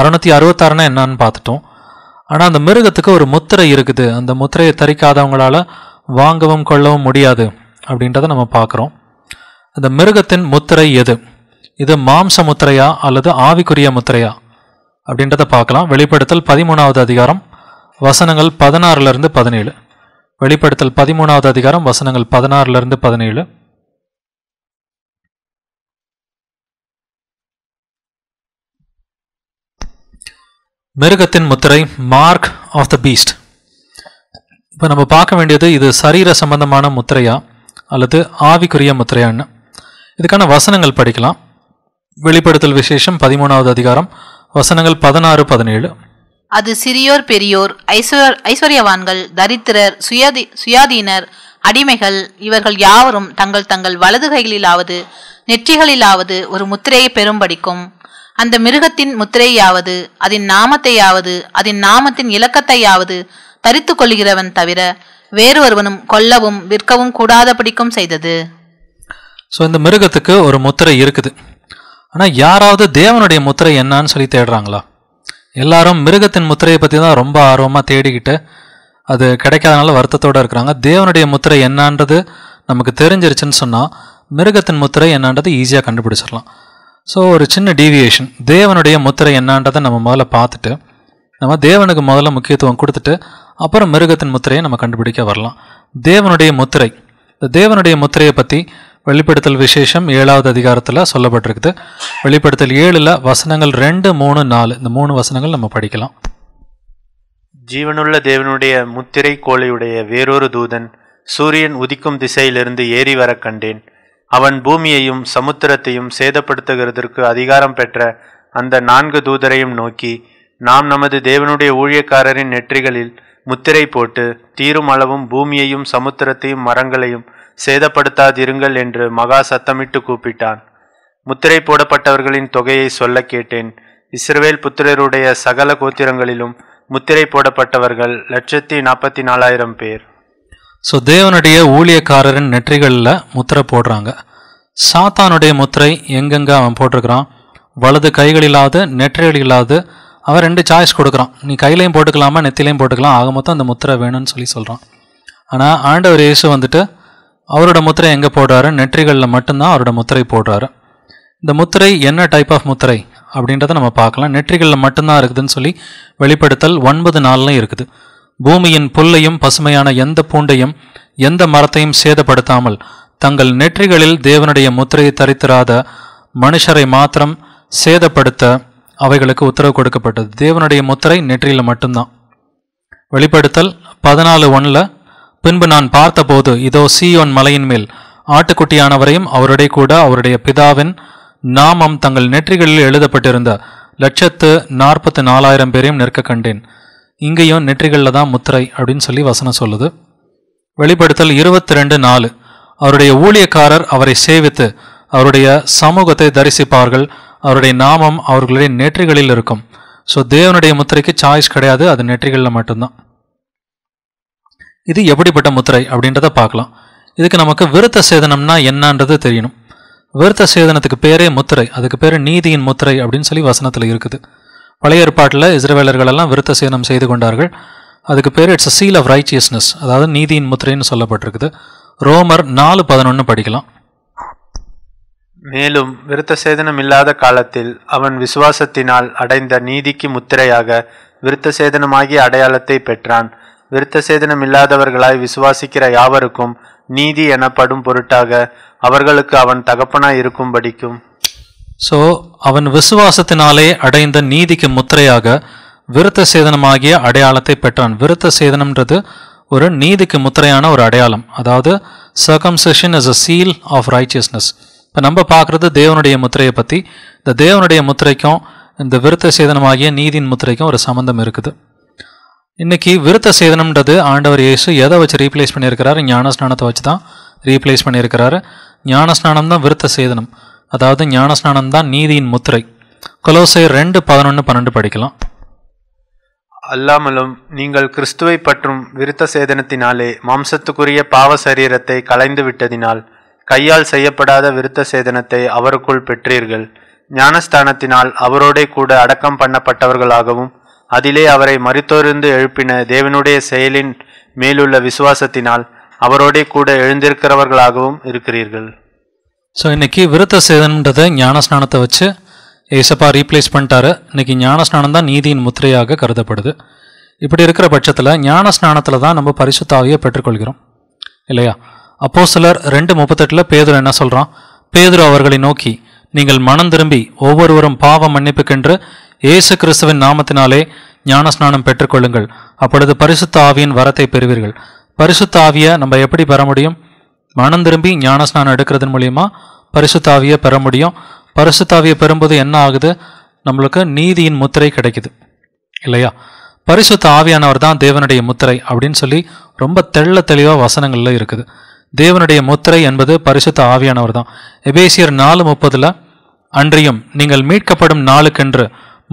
அறுநூத்தி அறுபத்தாறுனா என்னன்னு பார்த்துட்டோம் ஆனால் அந்த மிருகத்துக்கு ஒரு முத்திரை இருக்குது அந்த முத்திரையை தரிக்காதவங்களால வாங்கவும் கொள்ளவும் முடியாது அப்படின்றத நம்ம பார்க்குறோம் அந்த மிருகத்தின் முத்திரை எது இது மாம்ச முத்திரையா அல்லது ஆவிக்குரிய முத்திரையா அப்படின்றத பார்க்கலாம் வெளிப்படுத்தல் பதிமூணாவது அதிகாரம் வசனங்கள் பதினாறுலேருந்து பதினேழு வெளிப்படுத்தல் பதிமூணாவது அதிகாரம் வசனங்கள் பதினாறுலேருந்து பதினேழு மிருகத்தின் முத்திரை மார்க் ஆஃப் த பீஸ்ட் இப்போ நம்ம பார்க்க வேண்டியது இது சரீர சம்பந்தமான முத்திரையா அல்லது ஆவிக்குரிய முத்திரையான்னு இதுக்கான வசனங்கள் படிக்கலாம் வெளிப்படுத்தல் விசேஷம் பதிமூணாவது அதிகாரம் வசனங்கள் பதினாறு பதினேழு அது சிறியோர் பெரியோர் ஐஸ்வர்யவான்கள் தரித்திரர் சுயாதி சுயாதீனர் அடிமைகள் இவர்கள் யாவரும் தங்கள் தங்கள் வலது கைகளிலாவது நெற்றிகளிலாவது ஒரு முத்திரையை பெறும்படிக்கும் அந்த மிருகத்தின் முத்திரையாவது அதன் நாமத்தையாவது அதன் நாமத்தின் இலக்கத்தையாவது தரித்து கொள்கிறவன் தவிர வேறொருவனும் கொல்லவும் விற்கவும் கூடாத பிடிக்கும் செய்தது ஸோ இந்த மிருகத்துக்கு ஒரு முத்திரை இருக்குது ஆனால் யாராவது தேவனுடைய முத்திரை என்னான்னு சொல்லி தேடுறாங்களா எல்லாரும் மிருகத்தின் முத்திரையை பற்றி தான் ரொம்ப ஆர்வமாக தேடிக்கிட்டு அது கிடைக்காதனால வருத்தத்தோடு இருக்கிறாங்க தேவனுடைய முத்திரை என்னான்றது நமக்கு தெரிஞ்சிருச்சுன்னு சொன்னால் மிருகத்தின் முத்திரை என்னான்றது ஈஸியாக கண்டுபிடிச்சிடலாம் ஸோ ஒரு சின்ன டீவியேஷன் தேவனுடைய முத்திரை என்னான்றதை நம்ம முதல்ல பார்த்துட்டு நம்ம தேவனுக்கு முதல்ல முக்கியத்துவம் கொடுத்துட்டு அப்புறம் மிருகத்தின் முத்திரையை நம்ம கண்டுபிடிக்க வரலாம் தேவனுடைய முத்திரை இந்த தேவனுடைய முத்திரையை பற்றி வெளிப்படுத்தல் விசேஷம் ஏழாவது அதிகாரத்தில் சொல்லப்பட்டிருக்குது வெளிப்படுத்தல் ஏழில் வசனங்கள் ரெண்டு மூணு நாலு இந்த மூணு வசனங்கள் நம்ம படிக்கலாம் ஜீவனுள்ள தேவனுடைய முத்திரை கோழையுடைய வேறொரு தூதன் சூரியன் உதிக்கும் திசையிலிருந்து ஏறி வர கண்டேன் அவன் பூமியையும் சமுத்திரத்தையும் சேதப்படுத்துகிறதற்கு அதிகாரம் பெற்ற அந்த நான்கு தூதரையும் நோக்கி நாம் நமது தேவனுடைய ஊழியக்காரரின் நெற்றிகளில் முத்திரை போட்டு தீரும் அளவும் பூமியையும் சமுத்திரத்தையும் மரங்களையும் சேதப்படுத்தாதிருங்கள் என்று மகா சத்தமிட்டு கூப்பிட்டான் முத்திரை போடப்பட்டவர்களின் தொகையை சொல்ல கேட்டேன் இஸ்ரவேல் புத்திரருடைய சகல கோத்திரங்களிலும் முத்திரை போடப்பட்டவர்கள் லட்சத்தி நாற்பத்தி நாலாயிரம் பேர் ஸோ தேவனுடைய ஊழியக்காரரின் நெற்றிகளில் முத்திரை போடுறாங்க சாத்தானுடைய முத்திரை எங்கெங்கே அவன் போட்டிருக்கிறான் வலது கைகள் இல்லாத நெற்றிகள் இல்லாத அவன் ரெண்டு சாய்ஸ் கொடுக்குறான் நீ கையிலையும் போட்டுக்கலாமா நெத்திலையும் போட்டுக்கலாம் ஆக மொத்தம் அந்த முத்திரை வேணும்னு சொல்லி சொல்கிறான் ஆனால் ஆண்டவர் இயேசு வந்துட்டு அவரோட முத்திரை எங்கே போடுறாரு நெற்றிகளில் மட்டும்தான் அவரோட முத்திரை போடுறாரு இந்த முத்திரை என்ன டைப் ஆஃப் முத்திரை அப்படின்றத நம்ம பார்க்கலாம் நெற்றிகளில் மட்டும்தான் இருக்குதுன்னு சொல்லி வெளிப்படுத்தல் ஒன்பது நாள்லையும் இருக்குது பூமியின் புல்லையும் பசுமையான எந்த பூண்டையும் எந்த மரத்தையும் சேதப்படுத்தாமல் தங்கள் நெற்றிகளில் தேவனுடைய முத்திரையை தரித்திராத மனுஷரை மாத்திரம் சேதப்படுத்த அவைகளுக்கு உத்தரவு கொடுக்கப்பட்டது தேவனுடைய முத்திரை நெற்றியில் மட்டும்தான் வெளிப்படுத்தல் பதினாலு ஒன்றில் பின்பு நான் பார்த்தபோது இதோ சீயோன் மலையின் மேல் ஆட்டுக்குட்டியானவரையும் அவருடைய கூட அவருடைய பிதாவின் நாமம் தங்கள் நெற்றிகளில் எழுதப்பட்டிருந்த லட்சத்து நாற்பத்தி நாலாயிரம் பேரையும் நிற்க கண்டேன் இங்கேயும் நெற்றிகளில் தான் முத்திரை அப்படின்னு சொல்லி வசனம் சொல்லுது வெளிப்படுத்தல் இருபத்தி ரெண்டு நாலு அவருடைய ஊழியக்காரர் அவரை சேவித்து அவருடைய சமூகத்தை தரிசிப்பார்கள் அவருடைய நாமம் அவர்களுடைய நெற்றிகளில் இருக்கும் ஸோ தேவனுடைய முத்திரைக்கு சாய்ஸ் கிடையாது அது நெற்றிகளில் மட்டும்தான் இது எப்படிப்பட்ட முத்திரை அப்படின்றத பார்க்கலாம் இதுக்கு நமக்கு விருத்த சேதனம்னா என்னன்றது தெரியணும் விருத்த சேதனத்துக்கு பேரே முத்திரை அதுக்கு பேர் நீதியின் முத்திரை அப்படின்னு சொல்லி வசனத்தில் இருக்குது பழைய ஏற்பாட்டில் இஸ்ரேவேலர்கள் எல்லாம் விருத்த சேனம் செய்து கொண்டார்கள் அதுக்கு பேர் it's a seal of righteousness அதாவது நீதியின் முத்திரைன்னு சொல்லப்பட்டிருக்குது ரோமர் நாலு பதினொன்று படிக்கலாம் மேலும் விருத்த சேதனம் இல்லாத காலத்தில் அவன் விசுவாசத்தினால் அடைந்த நீதிக்கு முத்திரையாக விருத்த சேதனமாகிய அடையாளத்தை பெற்றான் விருத்த சேதனம் இல்லாதவர்களாய் விசுவாசிக்கிற யாவருக்கும் நீதி எனப்படும் பொருட்டாக அவர்களுக்கு அவன் தகப்பனாய் இருக்கும்படிக்கும் ஸோ அவன் விசுவாசத்தினாலே அடைந்த நீதிக்கு முத்திரையாக விருத்த சேதனமாகிய அடையாளத்தை பெற்றான் விருத்த சேதனம்ன்றது ஒரு நீதிக்கு முத்திரையான ஒரு அடையாளம் அதாவது circumcision is a seal of righteousness இப்போ நம்ம பார்க்குறது தேவனுடைய முத்திரையை பற்றி இந்த தேவனுடைய முத்திரைக்கும் இந்த விருத்த சேதனமாகிய நீதியின் முத்திரைக்கும் ஒரு சம்மந்தம் இருக்குது இன்றைக்கி விருத்த சேதனம்ன்றது ஆண்டவர் இயேசு எதை வச்சு ரீப்ளேஸ் பண்ணியிருக்கிறாரு ஞானஸ்நானத்தை வச்சு தான் ரீப்ளேஸ் பண்ணியிருக்கிறாரு ஞானஸ்நானம் தான் விருத்த சேதனம் அதாவது ஞானஸ்நானம் தான் நீதியின் முத்திரை கொலோசை ரெண்டு பதினொன்று பன்னெண்டு படிக்கலாம் அல்லாமலும் நீங்கள் கிறிஸ்துவை பற்றும் விருத்த சேதனத்தினாலே மாம்சத்துக்குரிய பாவ சரீரத்தை கலைந்து விட்டதினால் கையால் செய்யப்படாத விருத்த சேதனத்தை அவருக்குள் பெற்றீர்கள் ஞானஸ்தானத்தினால் அவரோடே கூட அடக்கம் பண்ணப்பட்டவர்களாகவும் அதிலே அவரை மறுத்தொருந்து எழுப்பின தேவனுடைய செயலின் மேலுள்ள விசுவாசத்தினால் அவரோடே கூட எழுந்திருக்கிறவர்களாகவும் இருக்கிறீர்கள் ஸோ இன்றைக்கி விருத்த சேதனன்றதை ஞான ஸ்நானத்தை வச்சு ஏசப்பா ரீப்ளேஸ் பண்ணிட்டாரு இன்றைக்கி ஞான ஸ்நானம் தான் நீதியின் முத்திரையாக கருதப்படுது இப்படி இருக்கிற பட்சத்தில் ஞான தான் நம்ம பரிசுத்தாவியை பெற்றுக்கொள்கிறோம் இல்லையா அப்போ சிலர் ரெண்டு முப்பத்தெட்டில் பேதுரு என்ன சொல்கிறான் பேதுரு அவர்களை நோக்கி நீங்கள் மனம் திரும்பி ஒவ்வொருவரும் பாவ மன்னிப்புக்கென்று இயேசு கிறிஸ்துவின் நாமத்தினாலே ஞான ஸ்நானம் பெற்றுக்கொள்ளுங்கள் அப்பொழுது பரிசுத்த ஆவியின் வரத்தை பெறுவீர்கள் பரிசுத்த ஆவியை நம்ம எப்படி பெற முடியும் மனம் திரும்பி ஞானஸ்நானம் எடுக்கிறதன் மூலியமா பரிசுத்தாவியை பெற முடியும் பரிசுத்தாவியை பெறும்போது என்ன ஆகுது நம்மளுக்கு நீதியின் முத்திரை கிடைக்குது இல்லையா பரிசுத்த ஆவியானவர் தான் தேவனுடைய முத்திரை அப்படின்னு சொல்லி ரொம்ப தெள்ள தெளிவாக வசனங்களில் இருக்குது தேவனுடைய முத்திரை என்பது பரிசுத்த ஆவியானவர் தான் எபேசியர் நாலு முப்பதில் அன்றியும் நீங்கள் மீட்கப்படும் நாளுக்கென்று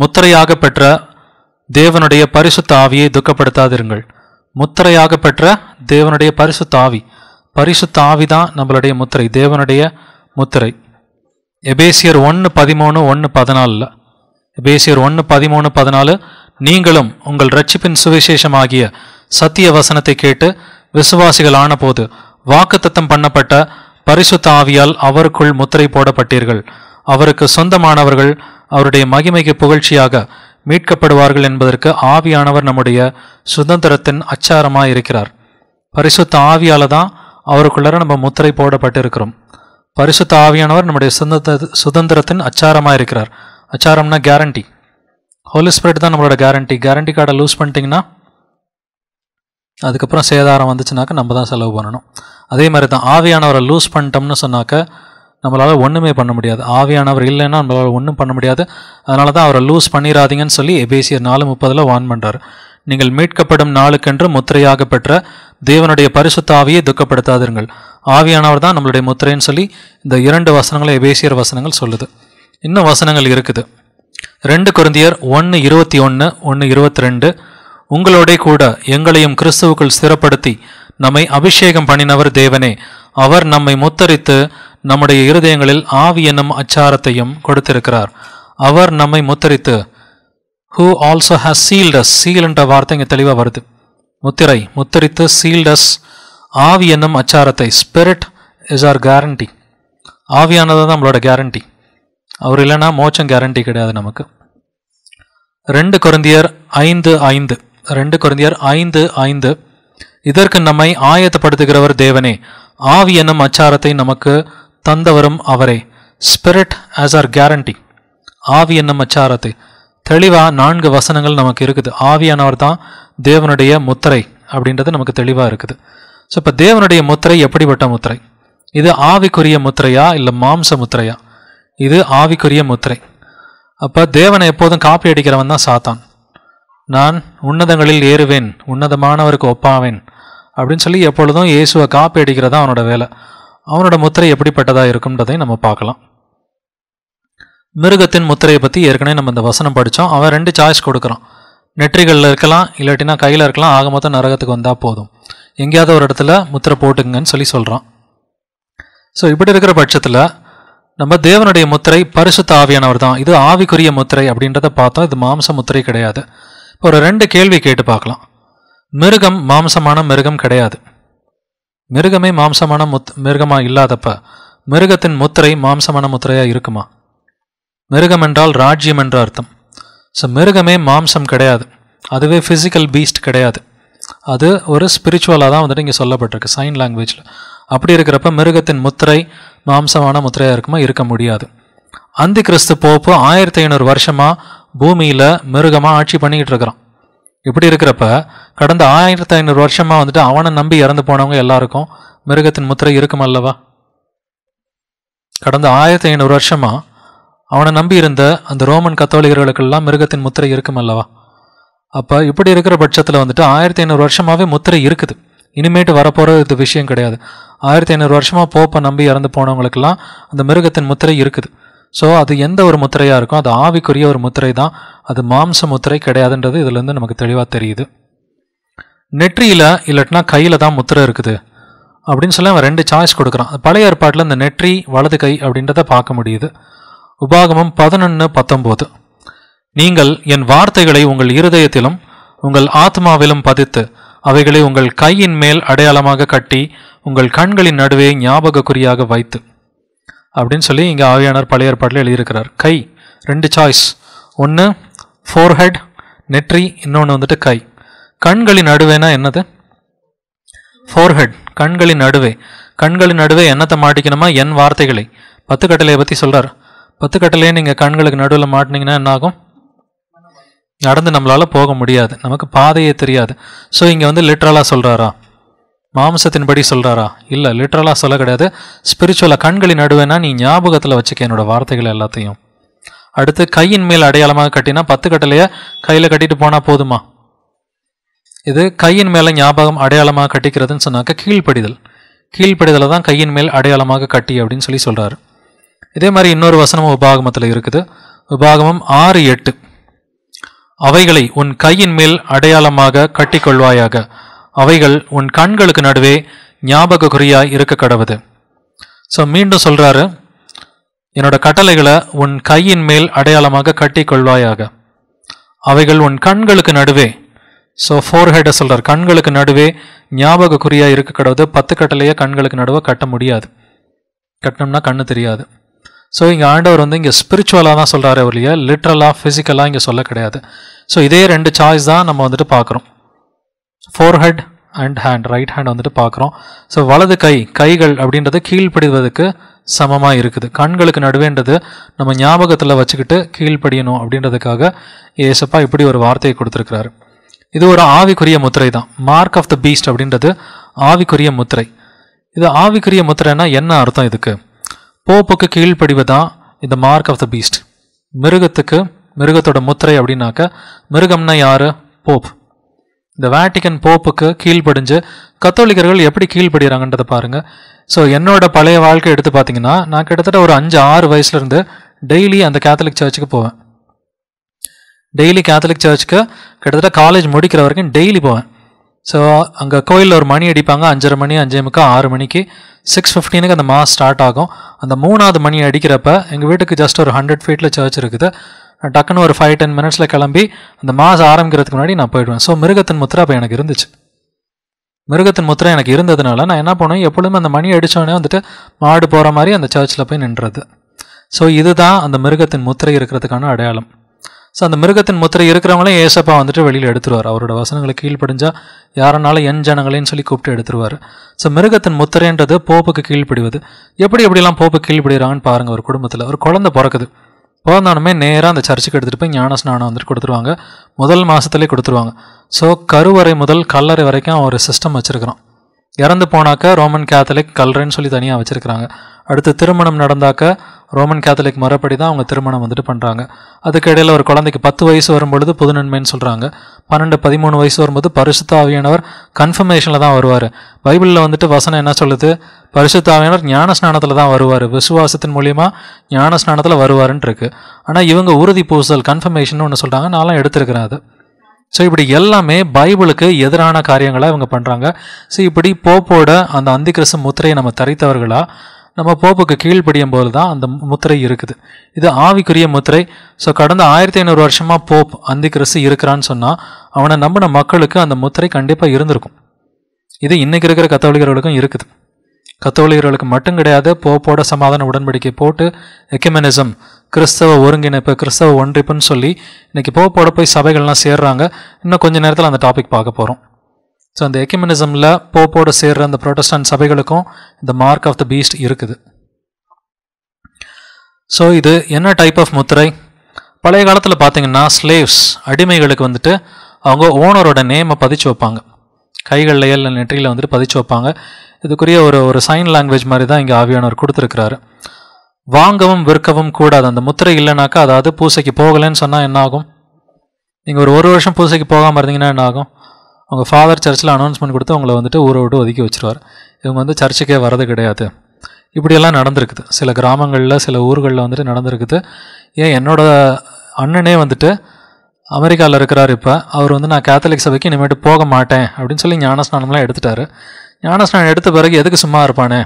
முத்திரையாக பெற்ற தேவனுடைய பரிசுத்த ஆவியை துக்கப்படுத்தாதிருங்கள் முத்திரையாக பெற்ற தேவனுடைய பரிசுத்த ஆவி பரிசுத்த ஆவிதான் நம்மளுடைய முத்திரை தேவனுடைய முத்திரை எபேசியர் ஒன்று பதிமூணு ஒன்று பதினாலில் எபேசியர் ஒன்று பதிமூணு பதினாலு நீங்களும் உங்கள் ரட்சிப்பின் சுவிசேஷமாகிய சத்திய வசனத்தை கேட்டு விசுவாசிகள் ஆனபோது வாக்குத்தத்தம் பண்ணப்பட்ட பரிசுத்த ஆவியால் அவருக்குள் முத்திரை போடப்பட்டீர்கள் அவருக்கு சொந்தமானவர்கள் அவருடைய மகிமைக்கு புகழ்ச்சியாக மீட்கப்படுவார்கள் என்பதற்கு ஆவியானவர் நம்முடைய சுதந்திரத்தின் அச்சாரமாக இருக்கிறார் பரிசுத்த ஆவியால் தான் அவருக்குள்ளார நம்ம முத்திரை போடப்பட்டு இருக்கிறோம் பரிசுத்த ஆவியானவர் நம்முடைய சுதந்திர சுதந்திரத்தின் அச்சாரமாக இருக்கிறார் அச்சாரம்னா கேரண்டி ஹோலி ஸ்பிரிட் தான் நம்மளோட கேரண்டி கேரண்டி கார்டை லூஸ் பண்ணிட்டீங்கன்னா அதுக்கப்புறம் சேதாரம் வந்துச்சுனாக்க நம்ம தான் செலவு பண்ணணும் அதே மாதிரி தான் ஆவியானவரை லூஸ் பண்ணிட்டோம்னு சொன்னாக்க நம்மளால் ஒன்றுமே பண்ண முடியாது ஆவியானவர் இல்லைன்னா நம்மளால் ஒன்றும் பண்ண முடியாது அதனால தான் அவரை லூஸ் பண்ணிடாதீங்கன்னு சொல்லி எபேசியர் நாலு முப்பதில் வான் பண்ணுறாரு நீங்கள் மீட்கப்படும் நாளுக்கென்று முத்திரையாக பெற்ற தேவனுடைய பரிசுத்தாவியை துக்கப்படுத்தாதீர்கள் ஆவியானவர் தான் நம்மளுடைய முத்திரைன்னு சொல்லி இந்த இரண்டு வசனங்களை எபேசியர் வசனங்கள் சொல்லுது இன்னும் வசனங்கள் இருக்குது ரெண்டு குருந்தியர் ஒன்று இருபத்தி ஒன்று ஒன்று இருபத்தி ரெண்டு உங்களோட கூட எங்களையும் கிறிஸ்துவுக்குள் ஸ்திரப்படுத்தி நம்மை அபிஷேகம் பண்ணினவர் தேவனே அவர் நம்மை முத்தரித்து நம்முடைய இருதயங்களில் ஆவி என்னும் அச்சாரத்தையும் கொடுத்திருக்கிறார் அவர் நம்மை முத்தரித்து who also has sealed us seal என்ற வார்த்தை இங்கே தெளிவாக வருது முத்திரை முத்திரித்து சீல்டஸ் ஆவி என்னும் அச்சாரத்தை ஸ்பிரிட் இஸ் ஆர் கேரண்டி ஆவியானது தான் நம்மளோட கேரண்டி அவர் இல்லைன்னா மோச்சம் கேரண்டி கிடையாது நமக்கு ரெண்டு குருந்தியர் ஐந்து ஐந்து ரெண்டு குருந்தியர் ஐந்து ஐந்து இதற்கு நம்மை ஆயத்தப்படுத்துகிறவர் தேவனே ஆவி என்னும் அச்சாரத்தை நமக்கு தந்தவரும் அவரே ஸ்பிரிட் ஆஸ் ஆர் கேரண்டி ஆவி என்னும் அச்சாரத்தை தெளிவாக நான்கு வசனங்கள் நமக்கு இருக்குது ஆவியானவர் தான் தேவனுடைய முத்திரை அப்படின்றது நமக்கு தெளிவாக இருக்குது ஸோ இப்போ தேவனுடைய முத்திரை எப்படிப்பட்ட முத்திரை இது ஆவிக்குரிய முத்திரையா இல்லை மாம்ச முத்திரையா இது ஆவிக்குரிய முத்திரை அப்போ தேவனை எப்போதும் காப்பி அடிக்கிறவன் தான் சாத்தான் நான் உன்னதங்களில் ஏறுவேன் உன்னதமானவருக்கு ஒப்பாவேன் அப்படின்னு சொல்லி எப்பொழுதும் இயேசுவை காப்பி அடிக்கிறதா அவனோட வேலை அவனோட முத்திரை எப்படிப்பட்டதாக இருக்கும்ன்றதை நம்ம பார்க்கலாம் மிருகத்தின் முத்திரையை பற்றி ஏற்கனவே நம்ம இந்த வசனம் படித்தோம் அவன் ரெண்டு சாய்ஸ் கொடுக்குறான் நெற்றிகளில் இருக்கலாம் இல்லாட்டினா கையில் இருக்கலாம் ஆக மொத்தம் நரகத்துக்கு வந்தால் போதும் எங்கேயாவது ஒரு இடத்துல முத்திரை போட்டுங்கன்னு சொல்லி சொல்கிறான் ஸோ இப்படி இருக்கிற பட்சத்தில் நம்ம தேவனுடைய முத்திரை பரிசுத்த ஆவியானவர் தான் இது ஆவிக்குரிய முத்திரை அப்படின்றத பார்த்தோம் இது மாம்ச முத்திரை கிடையாது இப்போ ஒரு ரெண்டு கேள்வி கேட்டு பார்க்கலாம் மிருகம் மாம்சமான மிருகம் கிடையாது மிருகமே மாம்சமான முத் மிருகமாக இல்லாதப்ப மிருகத்தின் முத்திரை மாம்சமான முத்திரையாக இருக்குமா மிருகம் என்றால் ராஜ்யம் என்ற அர்த்தம் ஸோ மிருகமே மாம்சம் கிடையாது அதுவே ஃபிசிக்கல் பீஸ்ட் கிடையாது அது ஒரு ஸ்பிரிச்சுவலாக தான் வந்துட்டு இங்கே சொல்லப்பட்டிருக்கு சைன் லாங்குவேஜில் அப்படி இருக்கிறப்ப மிருகத்தின் முத்திரை மாம்சமான முத்திரையாக இருக்குமா இருக்க முடியாது அந்தி கிறிஸ்து போப்பு ஆயிரத்தி ஐநூறு வருஷமாக பூமியில் மிருகமாக ஆட்சி பண்ணிக்கிட்டு இருக்கிறான் இப்படி இருக்கிறப்ப கடந்த ஆயிரத்தி ஐநூறு வருஷமாக வந்துட்டு அவனை நம்பி இறந்து போனவங்க எல்லாருக்கும் மிருகத்தின் முத்திரை இருக்குமல்லவா கடந்த ஆயிரத்தி ஐநூறு வருஷமாக அவனை நம்பியிருந்த அந்த ரோமன் கத்தோலிகர்களுக்கெல்லாம் மிருகத்தின் முத்திரை இருக்கும் அல்லவா அப்போ இப்படி இருக்கிற பட்சத்தில் வந்துட்டு ஆயிரத்தி ஐநூறு வருஷமாகவே முத்திரை இருக்குது இனிமேட்டு வரப்போகிற இது விஷயம் கிடையாது ஆயிரத்தி ஐநூறு வருஷமாக போப்பை நம்பி இறந்து போனவங்களுக்கெல்லாம் அந்த மிருகத்தின் முத்திரை இருக்குது ஸோ அது எந்த ஒரு முத்திரையாக இருக்கும் அது ஆவிக்குரிய ஒரு முத்திரை தான் அது மாம்ச முத்திரை கிடையாதுன்றது இதுலேருந்து நமக்கு தெளிவாக தெரியுது நெற்றியில் இல்லட்டினா கையில் தான் முத்திரை இருக்குது அப்படின்னு சொல்லி அவன் ரெண்டு சாய்ஸ் கொடுக்குறான் பழைய ஏற்பாட்டில் இந்த நெற்றி வலது கை அப்படின்றத பார்க்க முடியுது உபாகமம் பதினொன்று பத்தொம்போது நீங்கள் என் வார்த்தைகளை உங்கள் இருதயத்திலும் உங்கள் ஆத்மாவிலும் பதித்து அவைகளை உங்கள் கையின் மேல் அடையாளமாக கட்டி உங்கள் கண்களின் நடுவே ஞாபக குறியாக வைத்து அப்படின்னு சொல்லி இங்கே ஆவியானர் பழைய ஏற்பாட்டில் எழுதியிருக்கிறார் கை ரெண்டு சாய்ஸ் ஒன்று ஃபோர்ஹெட் நெற்றி இன்னொன்று வந்துட்டு கை கண்களின் நடுவேனா என்னது ஃபோர்ஹெட் கண்களின் நடுவே கண்களின் நடுவே என்னத்தை மாட்டிக்கணுமா என் வார்த்தைகளை பத்து கட்டளையை பற்றி சொல்கிறார் பத்து கட்டளையே நீங்கள் கண்களுக்கு நடுவில் மாட்டினீங்கன்னா என்னாகும் நடந்து நம்மளால் போக முடியாது நமக்கு பாதையே தெரியாது ஸோ இங்கே வந்து லிட்ரலாக சொல்கிறாரா மாம்சத்தின்படி சொல்கிறாரா இல்லை லிட்ரலாக சொல்ல கிடையாது ஸ்பிரிச்சுவலாக கண்களின் நடுவேனா நீ ஞாபகத்தில் வச்சுக்க என்னோடய வார்த்தைகள் எல்லாத்தையும் அடுத்து கையின் மேல் அடையாளமாக கட்டினா பத்து கட்டளையை கையில் கட்டிட்டு போனால் போதுமா இது கையின் மேலே ஞாபகம் அடையாளமாக கட்டிக்கிறதுன்னு சொன்னாக்க கீழ்ப்படிதல் கீழ்ப்படிதலை தான் கையின் மேல் அடையாளமாக கட்டி அப்படின்னு சொல்லி சொல்கிறாரு இதே மாதிரி இன்னொரு வசனமும் உபாகமத்தில் இருக்குது உபாகமம் ஆறு எட்டு அவைகளை உன் கையின் மேல் அடையாளமாக கட்டிக்கொள்வாயாக அவைகள் உன் கண்களுக்கு நடுவே ஞாபக குறியாக இருக்க கடவுது ஸோ மீண்டும் சொல்கிறாரு என்னோட கட்டளைகளை உன் கையின் மேல் அடையாளமாக கட்டிக்கொள்வாயாக அவைகள் உன் கண்களுக்கு நடுவே ஸோ ஃபோர்ஹெட்டை சொல்கிறார் கண்களுக்கு நடுவே ஞாபக குறியாக இருக்க கடவுது பத்து கட்டளையை கண்களுக்கு நடுவே கட்ட முடியாது கட்டினோம்னா கண்ணு தெரியாது ஸோ இங்கே ஆண்டவர் வந்து இங்கே ஸ்பிரிச்சுவலாக தான் சொல்கிறாரு ஒழிய லிட்ரலாக ஃபிசிக்கலாக இங்கே சொல்ல கிடையாது ஸோ இதே ரெண்டு சாய்ஸ் தான் நம்ம வந்துட்டு பார்க்குறோம் forehead and hand right hand வந்துட்டு பார்க்குறோம் ஸோ வலது கை கைகள் அப்படின்றது கீழ்ப்படிவதற்கு சமமாக இருக்குது கண்களுக்கு நடுவேன்றது நம்ம ஞாபகத்தில் வச்சுக்கிட்டு கீழ்ப்படியணும் அப்படின்றதுக்காக ஏசப்பா இப்படி ஒரு வார்த்தையை கொடுத்துருக்கிறாரு இது ஒரு ஆவிக்குரிய முத்திரை தான் மார்க் ஆஃப் த பீஸ்ட் அப்படின்றது ஆவிக்குரிய முத்திரை இது ஆவிக்குரிய முத்திரைன்னா என்ன அர்த்தம் இதுக்கு போப்புக்கு தான் இந்த மார்க் ஆஃப் த பீஸ்ட் மிருகத்துக்கு மிருகத்தோட முத்திரை அப்படின்னாக்க மிருகம்னா யார் போப் இந்த வேட்டிக்கன் போப்புக்கு கீழ்ப்படிஞ்சு கத்தோலிக்கர்கள் எப்படி கீழ்ப்படுகிறாங்கன்றதை பாருங்கள் ஸோ என்னோட பழைய வாழ்க்கை எடுத்து பார்த்தீங்கன்னா நான் கிட்டத்தட்ட ஒரு அஞ்சு ஆறு வயசுலேருந்து டெய்லி அந்த கேத்தலிக் சர்ச்சுக்கு போவேன் டெய்லி கேத்தலிக் சர்ச்சுக்கு கிட்டத்தட்ட காலேஜ் முடிக்கிற வரைக்கும் டெய்லி போவேன் ஸோ அங்கே கோயிலில் ஒரு மணி அடிப்பாங்க அஞ்சரை மணி அஞ்சே முக்கால் ஆறு மணிக்கு சிக்ஸ் ஃபிஃப்டீனுக்கு அந்த மாஸ் ஸ்டார்ட் ஆகும் அந்த மூணாவது மணி அடிக்கிறப்ப எங்கள் வீட்டுக்கு ஜஸ்ட் ஒரு ஹண்ட்ரட் ஃபீட்டில் சர்ச் இருக்குது டக்குன்னு ஒரு ஃபைவ் டென் மினிட்ஸில் கிளம்பி அந்த மாஸ் ஆரம்பிக்கிறதுக்கு முன்னாடி நான் போயிடுவேன் ஸோ மிருகத்தின் முத்திரை அப்போ எனக்கு இருந்துச்சு மிருகத்தின் முத்திரை எனக்கு இருந்ததுனால நான் என்ன பண்ணுவேன் எப்பொழுதும் அந்த மணி அடித்தோடனே வந்துட்டு மாடு போகிற மாதிரி அந்த சர்ச்சில் போய் நின்றது ஸோ இதுதான் அந்த மிருகத்தின் முத்திரை இருக்கிறதுக்கான அடையாளம் அந்த மிருகத்தின் முத்திரை இருக்கிறவங்களையும் ஏசப்பா வந்துட்டு வெளியில் எடுத்துருவார் அவரோட வசனங்களை கீழ்ப்படிஞ்சால் யாரனாலும் என் ஜனங்களையும் சொல்லி கூப்பிட்டு எடுத்துருவார் ஸோ மிருகத்தின் முத்திரைன்றது போப்புக்கு கீழ்ப்படிவது எப்படி எப்படிலாம் போப்பு கீழ்ப்படுகிறாங்கன்னு பாருங்கள் ஒரு குடும்பத்தில் ஒரு குழந்தை பிறக்குது பிறந்தானுமே நேராக அந்த சர்ச்சுக்கு எடுத்துகிட்டு போய் ஞான ஸ்நானம் வந்துட்டு கொடுத்துருவாங்க முதல் மாதத்துலேயே கொடுத்துருவாங்க ஸோ கருவறை முதல் கல்லறை வரைக்கும் ஒரு சிஸ்டம் வச்சுருக்கிறோம் இறந்து போனாக்க ரோமன் கேத்தலிக் கல்றன்னு சொல்லி தனியாக வச்சுருக்கிறாங்க அடுத்து திருமணம் நடந்தாக்க ரோமன் கேத்தலிக் முறைப்படி தான் அவங்க திருமணம் வந்துட்டு பண்ணுறாங்க அதுக்கு இடையில் ஒரு குழந்தைக்கு பத்து வயசு வரும்பொழுது புது நன்மைன்னு சொல்கிறாங்க பன்னெண்டு பதிமூணு வயசு வரும்போது பரிசுத்தாவியானவர் கன்ஃபர்மேஷனில் தான் வருவார் பைபிளில் வந்துட்டு வசனம் என்ன சொல்லுது பரிசுத்தாவியானவர் ஞான ஸ்நானத்தில் தான் வருவார் விசுவாசத்தின் மூலியமாக ஞான ஸ்நானத்தில் ஆனால் இவங்க உறுதி பூசல் கன்ஃபர்மேஷன்னு ஒன்று சொல்கிறாங்க நான்லாம் எடுத்திருக்கிறேன் அது ஸோ இப்படி எல்லாமே பைபிளுக்கு எதிரான காரியங்களாக இவங்க பண்ணுறாங்க ஸோ இப்படி போப்போட அந்த அந்திகிறிஸ்து முத்திரையை நம்ம தரித்தவர்களாக நம்ம போப்புக்கு கீழ்படியும் போது தான் அந்த முத்திரை இருக்குது இது ஆவிக்குரிய முத்திரை ஸோ கடந்த ஆயிரத்தி ஐநூறு வருஷமாக போப் அந்தி கிறிஸ்து இருக்கிறான்னு சொன்னால் அவனை நம்பின மக்களுக்கு அந்த முத்திரை கண்டிப்பாக இருந்திருக்கும் இது இன்றைக்கி இருக்கிற கத்தோலிகர்களுக்கும் இருக்குது கத்தோலிகர்களுக்கு மட்டும் கிடையாது போப்போட சமாதான உடன்படிக்கை போட்டு எக்கமனிசம் கிறிஸ்தவ ஒருங்கிணைப்பு கிறிஸ்தவ ஒன்றிப்புன்னு சொல்லி இன்றைக்கி போப்போட போய் சபைகள்லாம் சேர்றாங்க இன்னும் கொஞ்சம் நேரத்தில் அந்த டாபிக் பார்க்க போகிறோம் ஸோ அந்த எக்கிமினிசமில் போப்போடு சேர்ற அந்த ப்ரொட்டஸ்டன்ட் சபைகளுக்கும் இந்த மார்க் ஆஃப் த பீஸ்ட் இருக்குது ஸோ இது என்ன டைப் ஆஃப் முத்திரை பழைய காலத்தில் பார்த்தீங்கன்னா ஸ்லேவ்ஸ் அடிமைகளுக்கு வந்துட்டு அவங்க ஓனரோட நேமை பதிச்சு வைப்பாங்க கைகள்லையே இல்லை நெற்றியில் வந்துட்டு பதிச்சு வைப்பாங்க இதுக்குரிய ஒரு ஒரு சைன் லாங்குவேஜ் மாதிரி தான் இங்கே ஆவியானவர் கொடுத்துருக்கிறாரு வாங்கவும் விற்கவும் கூடாது அந்த முத்திரை இல்லைனாக்கா அதாவது பூசைக்கு போகலைன்னு சொன்னால் என்ன ஆகும் நீங்கள் ஒரு ஒரு வருஷம் பூசைக்கு போகாமல் இருந்தீங்கன்னா என்ன ஆகும் அவங்க ஃபாதர் சர்ச்சில் அனௌன்ஸ்மெண்ட் கொடுத்து அவங்கள வந்துட்டு ஊரை விட்டு ஒதுக்கி வச்சுருவார் இவங்க வந்து சர்ச்சுக்கே வரது கிடையாது இப்படியெல்லாம் நடந்திருக்குது சில கிராமங்களில் சில ஊர்களில் வந்துட்டு நடந்திருக்குது ஏன் என்னோடய அண்ணனே வந்துட்டு அமெரிக்காவில் இருக்கிறார் இப்போ அவர் வந்து நான் கேத்தலிக் சபைக்கு இனிமேட்டு போக மாட்டேன் அப்படின்னு சொல்லி ஞானஸ்நானம்லாம் எடுத்துட்டார் ஞானஸ்நானம் எடுத்த பிறகு எதுக்கு சும்மா இருப்பானே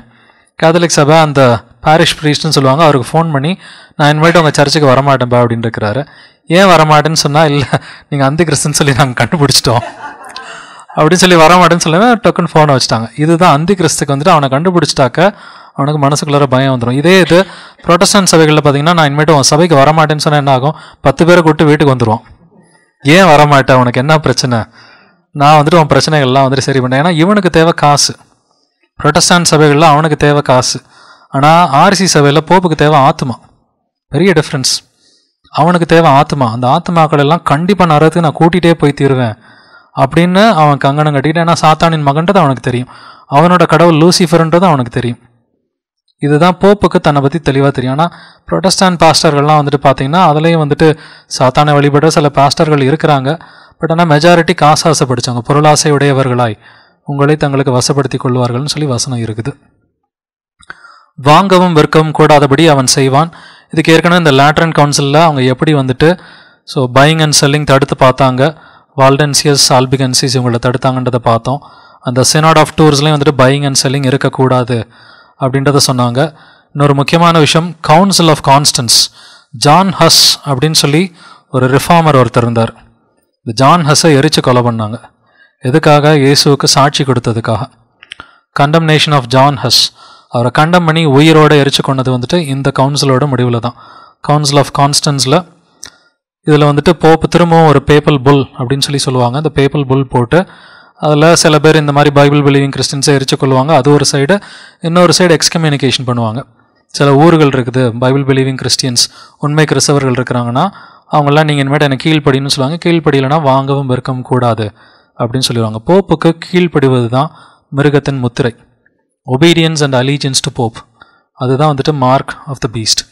கேத்தலிக் சபை அந்த பாரிஷ் ப்ரீஸ்ட்னு சொல்லுவாங்க அவருக்கு ஃபோன் பண்ணி நான் இனிமேட்டு உங்கள் சர்ச்சுக்கு வரமாட்டேன்பா அப்படின்னு இருக்கிறாரு ஏன் வரமாட்டேன்னு சொன்னால் இல்லை நீங்கள் அந்த கிறிஸ்துன்னு சொல்லி நாங்கள் கண்டுபிடிச்சிட்டோம் அப்படின்னு சொல்லி வர மாட்டேன்னு சொல்லவே டொக்குன்னு ஃபோனை வச்சுட்டாங்க இதுதான் அந்தி கிறிஸ்துக்கு வந்துட்டு அவனை கண்டுபிடிச்சிட்டாக்க அவனுக்கு மனசுக்குள்ளார பயம் வந்துடும் இதே இது ப்ரொட்டஸ்டன்ட் சபைகளில் பார்த்தீங்கன்னா நான் இனிமேட்டு உன் சபைக்கு வரமாட்டேன்னு சொன்னால் என்ன ஆகும் பத்து பேரை கூட்டு வீட்டுக்கு வந்துடுவான் ஏன் வரமாட்டேன் உனக்கு என்ன பிரச்சனை நான் வந்துட்டு உன் பிரச்சனைகள்லாம் வந்துட்டு சரி பண்ணேன் ஏன்னா இவனுக்கு தேவை காசு ப்ரொட்டஸ்டான்ட் சபைகளில் அவனுக்கு தேவை காசு ஆனால் ஆர்சி சபையில் போப்புக்கு தேவை ஆத்மா பெரிய டிஃப்ரென்ஸ் அவனுக்கு தேவை ஆத்மா அந்த ஆத்மாக்கள் எல்லாம் கண்டிப்பாக நரத்துக்கு நான் கூட்டிகிட்டே போய் தீருவேன் அப்படின்னு அவன் கங்கணம் கட்டிக்கிட்டு ஏன்னா சாத்தானின் மகன்றது அவனுக்கு தெரியும் அவனோட கடவுள் லூசிஃபர்ன்றது அவனுக்கு தெரியும் இதுதான் போப்புக்கு தன்னை பற்றி தெளிவாக தெரியும் ஆனால் ப்ரொடஸ்டான் பாஸ்டர்கள்லாம் வந்துட்டு பார்த்தீங்கன்னா அதுலேயும் வந்துட்டு சாத்தானை வழிபட சில பாஸ்டர்கள் இருக்கிறாங்க பட் ஆனால் மெஜாரிட்டி காசு ஆசைப்படுத்தாங்க பொருளாசையுடையவர்களாய் உங்களை தங்களுக்கு வசப்படுத்தி கொள்வார்கள்னு சொல்லி வசனம் இருக்குது வாங்கவும் விற்கவும் கூடாதபடி அவன் செய்வான் இதுக்கு ஏற்கனவே இந்த லேட்ரன் கவுன்சிலில் அவங்க எப்படி வந்துட்டு ஸோ பையிங் அண்ட் செல்லிங் தடுத்து பார்த்தாங்க வால்டன்சியஸ் ஆல்பிகன்சிஸ் இவங்களை தடுத்தாங்கன்றதை பார்த்தோம் அந்த செனாட் ஆஃப் டூர்ஸ்லேயும் வந்துட்டு பையிங் அண்ட் செல்லிங் இருக்கக்கூடாது அப்படின்றத சொன்னாங்க இன்னொரு முக்கியமான விஷயம் council of Constance John Hus அப்படின்னு சொல்லி ஒரு ரிஃபார்மர் ஒருத்தர் இருந்தார் இந்த ஜான் ஹஸ்ஸை எரித்து கொலை பண்ணாங்க எதுக்காக இயேசுவுக்கு சாட்சி கொடுத்ததுக்காக கண்டம்னேஷன் ஆஃப் ஜான் ஹஸ் அவரை கண்டம் பண்ணி உயிரோடு எரிச்சு கொண்டது வந்துட்டு இந்த கவுன்சிலோட முடிவில் தான் கவுன்சில் ஆஃப் கான்ஸ்டன்ஸில் இதில் வந்துட்டு போப்பு திரும்பவும் ஒரு பேப்பல் புல் அப்படின்னு சொல்லி சொல்லுவாங்க அந்த பேப்பல் புல் போட்டு அதில் சில பேர் இந்த மாதிரி பைபிள் பிலீவிங் கிறிஸ்டின்ஸை எரிச்சு கொள்வாங்க அது ஒரு சைடு இன்னொரு சைடு எக்ஸ்கம்யூனிகேஷன் பண்ணுவாங்க சில ஊர்கள் இருக்குது பைபிள் பிலீவிங் கிறிஸ்டியன்ஸ் உண்மை கிறிஸ்தவர்கள் இருக்கிறாங்கன்னா அவங்களாம் நீங்கள் இனிமேட்டு எனக்கு கீழ்ப்படின்னு சொல்லுவாங்க கீழ்ப்படியிலனா வாங்கவும் விற்கவும் கூடாது அப்படின்னு சொல்லிடுவாங்க போப்புக்கு கீழ்ப்படிவது தான் மிருகத்தின் முத்திரை obedience and allegiance to pope அதுதான் வந்துட்டு மார்க் ஆஃப் த பீஸ்ட்